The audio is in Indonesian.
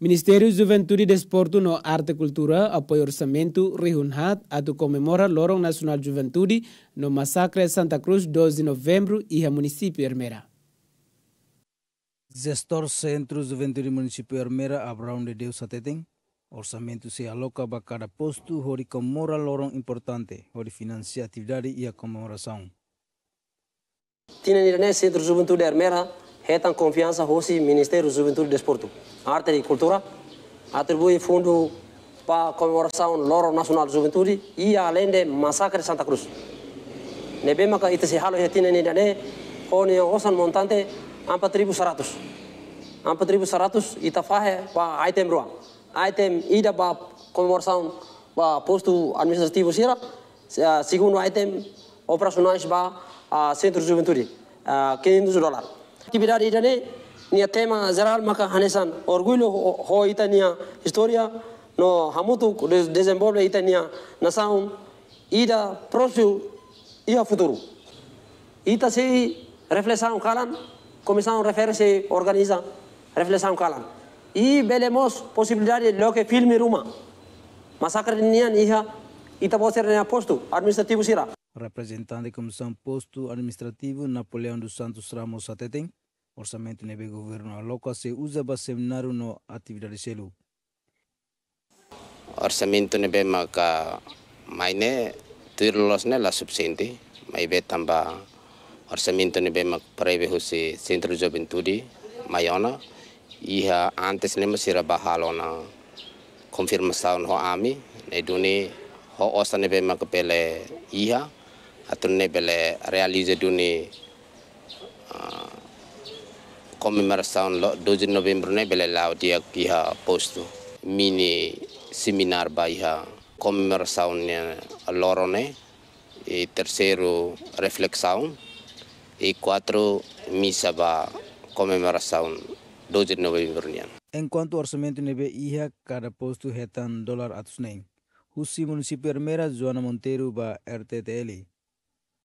Ministerio de y Desporto no Arte y Cultura orçamento Rihunhat a tu comemora Lorong Nacional juventud no Masacre Santa Cruz 12 de novembro y municipio municipio Hermera. Gestor Centro Juventude Município Hermera municipio de Deus Ateteng. Orçamento se aloca para cada posto hori comemora Lorong importante, hori financia atividade e a comemoração. Tiene Centro de Hermera hetan confiança hoje Ministério da Juventude e Desporto, Arte e Cultura, atribui fundo para a comemoração Loro Nacional da Juventude e além de Massacre Santa Cruz. Nebema ka itasi halo hetina ni dane honi osan montante ampa tribu seratus. Ampa tribu seratus ita fahe pa item ruang. Item ida ba comemoração ba posto administrativo sira. Segundo item operacionais ba centro de juventude. 500 dólares. Birari dale niya tema zarar maka hanesan orguilo ho itania historia no hamutu desenvolve itania nasaun ida prosu ia futuro. Ita se reflexão kalan comissão refere-se organiza reflexão kalan. E belemos possibilidade de que filme ruma. Massacre nian iha ita pode nia postu administrativo sira representante da Comissão Posto Administrativo Napoleão dos Santos Ramos Atetem, orçamento nebe governo aloca se usa ba seminário no atividade selu. Orçamento nebe maka maine tirlos ne la subsente, maibe tamba orçamento nebe mak praibe husi centro juventude mayona iha ya antes ne masira bahalona confirmação ho ami ne duni ho osa be mak pele iha ne bele realize duni commemoration ah, lo 12 november ne bele laudi iha postu mini seminar baiha commemoration commémoration ne lorone e tercero reflexion e cuatro misa ba commémoration 12 November nian en cuanto orçamento nebe iha cada posto hetan dólar atus nei Husi municipio Hermera, Joana Montero, ba RTTL.